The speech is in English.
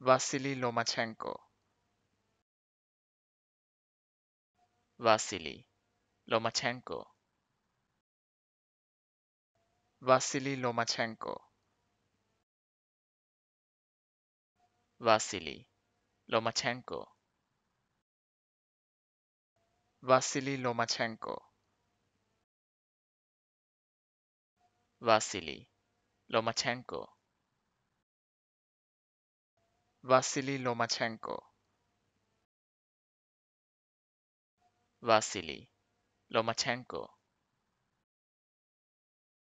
Vasily Lomachenko. Vasily Lomachenko. Vasily Lomachenko. Vasily Lomachenko. Vasily Lomachenko. Vasily Lomachenko. Vasily Lomachenko. Vasily Lomachenko.